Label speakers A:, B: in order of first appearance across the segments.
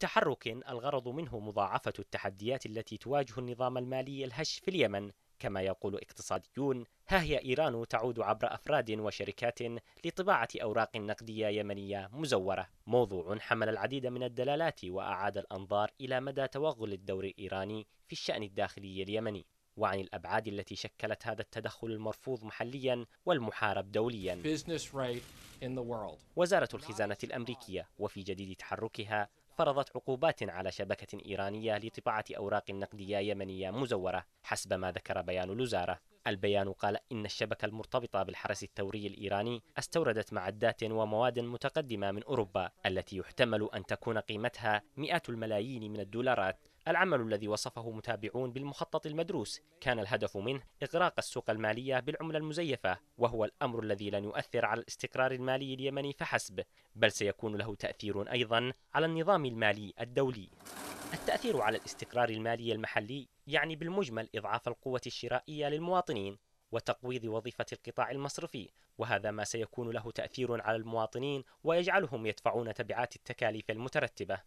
A: تحرك الغرض منه مضاعفة التحديات التي تواجه النظام المالي الهش في اليمن كما يقول اقتصاديون ها هي إيران تعود عبر أفراد وشركات لطباعة أوراق نقدية يمنية مزورة موضوع حمل العديد من الدلالات وأعاد الأنظار إلى مدى توغل الدور الإيراني في الشأن الداخلي اليمني وعن الأبعاد التي شكلت هذا التدخل المرفوض محليا والمحارب دوليا وزارة الخزانة الأمريكية وفي جديد تحركها فرضت عقوبات على شبكة إيرانية لطباعة أوراق نقدية يمنية مزورة حسب ما ذكر بيان الوزارة البيان قال إن الشبكة المرتبطة بالحرس الثوري الإيراني استوردت معدات ومواد متقدمة من أوروبا التي يحتمل أن تكون قيمتها مئات الملايين من الدولارات العمل الذي وصفه متابعون بالمخطط المدروس كان الهدف منه إغراق السوق المالية بالعملة المزيفة وهو الأمر الذي لن يؤثر على الاستقرار المالي اليمني فحسب بل سيكون له تأثير أيضا على النظام المالي الدولي التأثير على الاستقرار المالي المحلي يعني بالمجمل إضعاف القوة الشرائية للمواطنين وتقويض وظيفة القطاع المصرفي، وهذا ما سيكون له تأثير على المواطنين ويجعلهم يدفعون تبعات التكاليف المترتبة.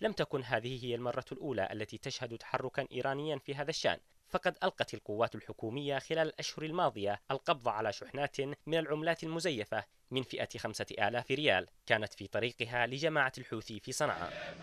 A: لم تكن هذه هي المرة الأولى التي تشهد تحركا إيرانيا في هذا الشأن، فقد ألقت القوات الحكومية خلال الأشهر الماضية القبض على شحنات من العملات المزيفة من فئة 5000 ريال كانت في طريقها لجماعة الحوثي في صنعاء.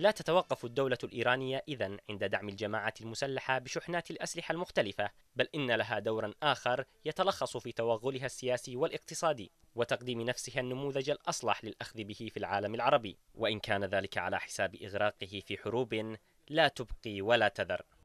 A: لا تتوقف الدولة الإيرانية إذا عند دعم الجماعات المسلحة بشحنات الأسلحة المختلفة، بل إن لها دورا آخر يتلخص في توغلها السياسي والاقتصادي، وتقديم نفسها النموذج الأصلح للأخذ به في العالم العربي، وإن كان ذلك على حساب إغراقه في حروب لا تبقي ولا تذر.